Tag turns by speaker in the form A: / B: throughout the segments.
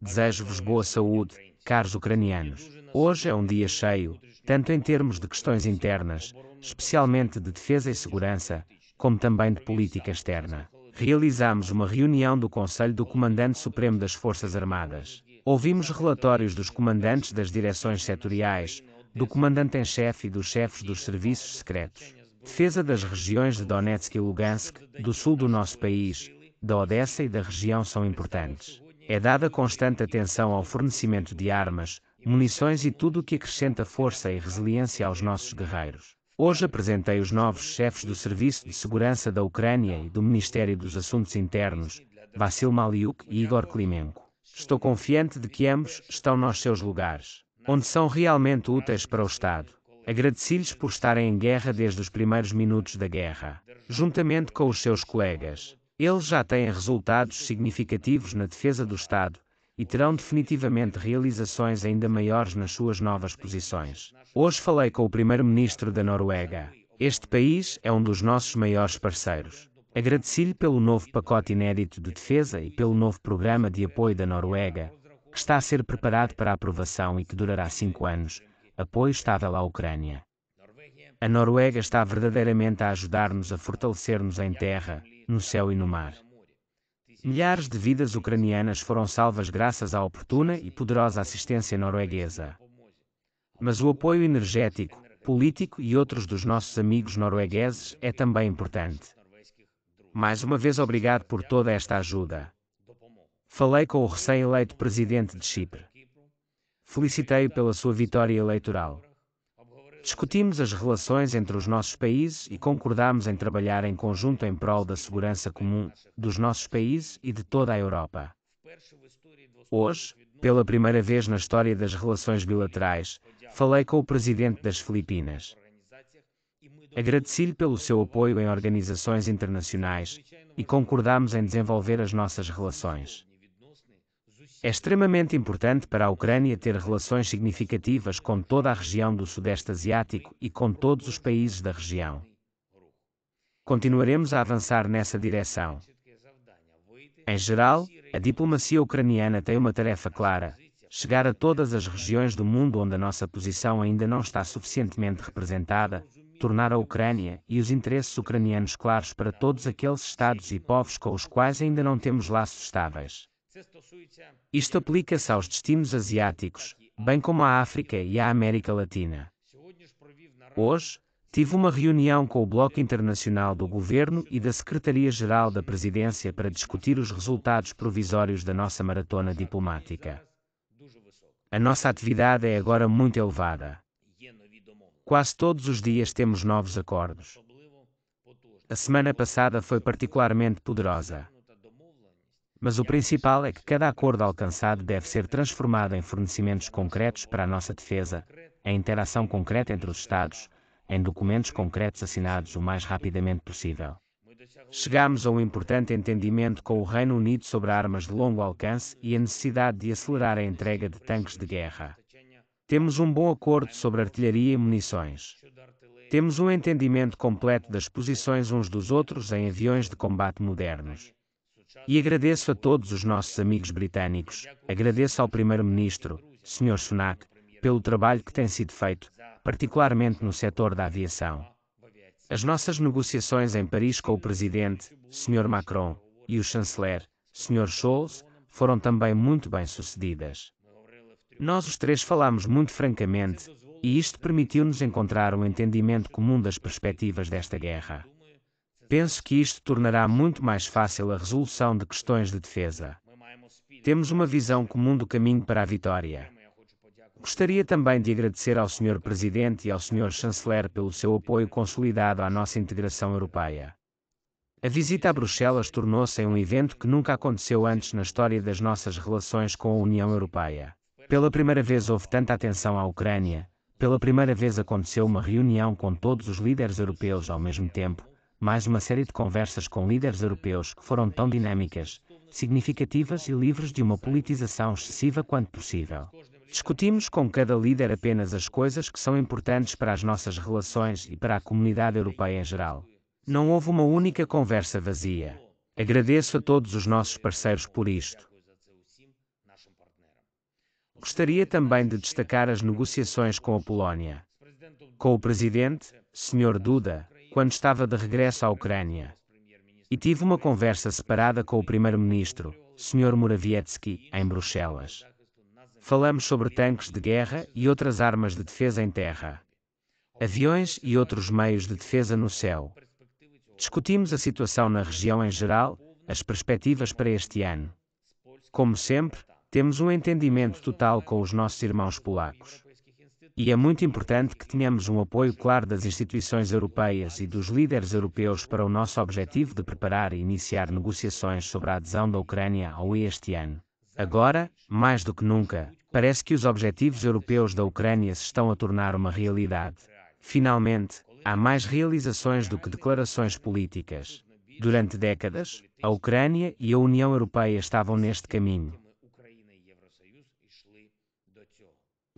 A: Desejo-vos boa saúde, caros ucranianos. Hoje é um dia cheio, tanto em termos de questões internas, especialmente de defesa e segurança, como também de política externa. Realizamos uma reunião do Conselho do Comandante Supremo das Forças Armadas. Ouvimos relatórios dos comandantes das direções setoriais, do comandante em chefe e dos chefes dos serviços secretos. Defesa das regiões de Donetsk e Lugansk, do sul do nosso país, da Odessa e da região são importantes é dada constante atenção ao fornecimento de armas, munições e tudo o que acrescenta força e resiliência aos nossos guerreiros. Hoje apresentei os novos chefes do Serviço de Segurança da Ucrânia e do Ministério dos Assuntos Internos, Vassil Maliuk e Igor Klimenko. Estou confiante de que ambos estão nos seus lugares, onde são realmente úteis para o Estado. Agradeci-lhes por estarem em guerra desde os primeiros minutos da guerra, juntamente com os seus colegas. Eles já têm resultados significativos na defesa do Estado e terão definitivamente realizações ainda maiores nas suas novas posições. Hoje falei com o primeiro-ministro da Noruega. Este país é um dos nossos maiores parceiros. Agradeci-lhe pelo novo pacote inédito de defesa e pelo novo programa de apoio da Noruega, que está a ser preparado para aprovação e que durará cinco anos, apoio estável à Ucrânia. A Noruega está verdadeiramente a ajudar-nos a fortalecer-nos em terra, no céu e no mar. Milhares de vidas ucranianas foram salvas graças à oportuna e poderosa assistência norueguesa. Mas o apoio energético, político e outros dos nossos amigos noruegueses é também importante. Mais uma vez, obrigado por toda esta ajuda. Falei com o recém-eleito presidente de Chipre. Felicitei-o pela sua vitória eleitoral. Discutimos as relações entre os nossos países e concordamos em trabalhar em conjunto em prol da segurança comum dos nossos países e de toda a Europa. Hoje, pela primeira vez na história das relações bilaterais, falei com o presidente das Filipinas. Agradeci-lhe pelo seu apoio em organizações internacionais e concordamos em desenvolver as nossas relações. É extremamente importante para a Ucrânia ter relações significativas com toda a região do Sudeste Asiático e com todos os países da região. Continuaremos a avançar nessa direção. Em geral, a diplomacia ucraniana tem uma tarefa clara: chegar a todas as regiões do mundo onde a nossa posição ainda não está suficientemente representada, tornar a Ucrânia e os interesses ucranianos claros para todos aqueles estados e povos com os quais ainda não temos laços estáveis. Isto aplica-se aos destinos asiáticos, bem como à África e à América Latina. Hoje, tive uma reunião com o Bloco Internacional do Governo e da Secretaria-Geral da Presidência para discutir os resultados provisórios da nossa maratona diplomática. A nossa atividade é agora muito elevada. Quase todos os dias temos novos acordos. A semana passada foi particularmente poderosa. Mas o principal é que cada acordo alcançado deve ser transformado em fornecimentos concretos para a nossa defesa, em interação concreta entre os Estados, em documentos concretos assinados o mais rapidamente possível. Chegámos a um importante entendimento com o Reino Unido sobre armas de longo alcance e a necessidade de acelerar a entrega de tanques de guerra. Temos um bom acordo sobre artilharia e munições. Temos um entendimento completo das posições uns dos outros em aviões de combate modernos. E agradeço a todos os nossos amigos britânicos, agradeço ao Primeiro-Ministro, Sr. Sunak, pelo trabalho que tem sido feito, particularmente no setor da aviação. As nossas negociações em Paris com o Presidente, Sr. Macron, e o Chanceler, Sr. Scholz, foram também muito bem sucedidas. Nós os três falámos muito francamente, e isto permitiu-nos encontrar um entendimento comum das perspectivas desta guerra. Penso que isto tornará muito mais fácil a resolução de questões de defesa. Temos uma visão comum do caminho para a vitória. Gostaria também de agradecer ao Sr. Presidente e ao Sr. Chanceler pelo seu apoio consolidado à nossa integração europeia. A visita a Bruxelas tornou-se um evento que nunca aconteceu antes na história das nossas relações com a União Europeia. Pela primeira vez houve tanta atenção à Ucrânia, pela primeira vez aconteceu uma reunião com todos os líderes europeus ao mesmo tempo, mais uma série de conversas com líderes europeus que foram tão dinâmicas, significativas e livres de uma politização excessiva quanto possível. Discutimos com cada líder apenas as coisas que são importantes para as nossas relações e para a comunidade europeia em geral. Não houve uma única conversa vazia. Agradeço a todos os nossos parceiros por isto. Gostaria também de destacar as negociações com a Polónia. Com o presidente, Sr. Duda, quando estava de regresso à Ucrânia. E tive uma conversa separada com o primeiro-ministro, Sr. Morawiecki, em Bruxelas. Falamos sobre tanques de guerra e outras armas de defesa em terra, aviões e outros meios de defesa no céu. Discutimos a situação na região em geral, as perspectivas para este ano. Como sempre, temos um entendimento total com os nossos irmãos polacos. E é muito importante que tenhamos um apoio claro das instituições europeias e dos líderes europeus para o nosso objetivo de preparar e iniciar negociações sobre a adesão da Ucrânia ao UE este ano. Agora, mais do que nunca, parece que os objetivos europeus da Ucrânia se estão a tornar uma realidade. Finalmente, há mais realizações do que declarações políticas. Durante décadas, a Ucrânia e a União Europeia estavam neste caminho.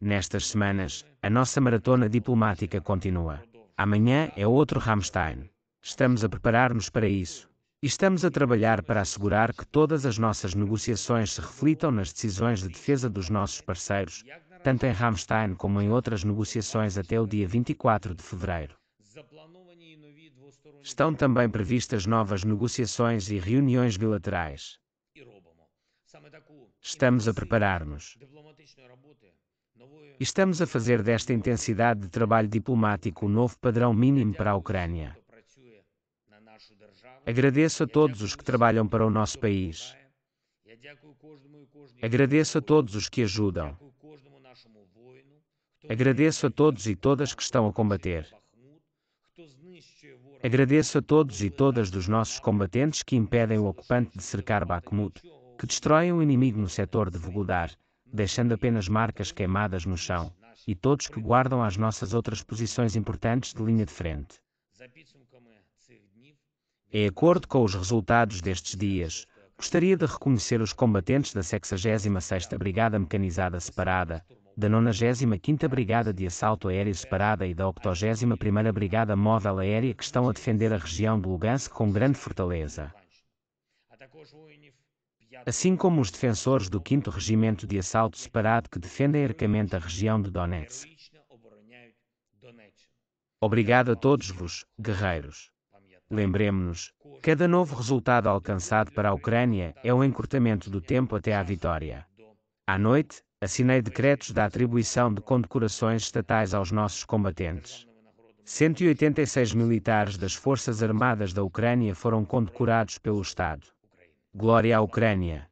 A: Nestas semanas, a nossa maratona diplomática continua. Amanhã é outro Ramstein. Estamos a preparar-nos para isso. E estamos a trabalhar para assegurar que todas as nossas negociações se reflitam nas decisões de defesa dos nossos parceiros, tanto em Ramstein como em outras negociações até o dia 24 de fevereiro. Estão também previstas novas negociações e reuniões bilaterais. Estamos a preparar-nos. Estamos a fazer desta intensidade de trabalho diplomático o novo padrão mínimo para a Ucrânia. Agradeço a todos os que trabalham para o nosso país. Agradeço a todos os que ajudam. Agradeço a todos e todas que estão a combater. Agradeço a todos e todas dos nossos combatentes que impedem o ocupante de cercar Bakhmut, que destroem o inimigo no setor de Vugodar, deixando apenas marcas queimadas no chão, e todos que guardam as nossas outras posições importantes de linha de frente. Em acordo com os resultados destes dias, gostaria de reconhecer os combatentes da 66ª Brigada Mecanizada Separada, da 95ª Brigada de Assalto Aéreo Separada e da 81ª Brigada Móvel Aérea que estão a defender a região de Lugansk com grande fortaleza assim como os defensores do 5 Regimento de Assalto Separado que defendem arcamente a região de Donetsk. Obrigado a todos vos, guerreiros. Lembremos-nos, cada novo resultado alcançado para a Ucrânia é um encurtamento do tempo até à vitória. À noite, assinei decretos da atribuição de condecorações estatais aos nossos combatentes. 186 militares das Forças Armadas da Ucrânia foram condecorados pelo Estado. Glória à Ucrânia!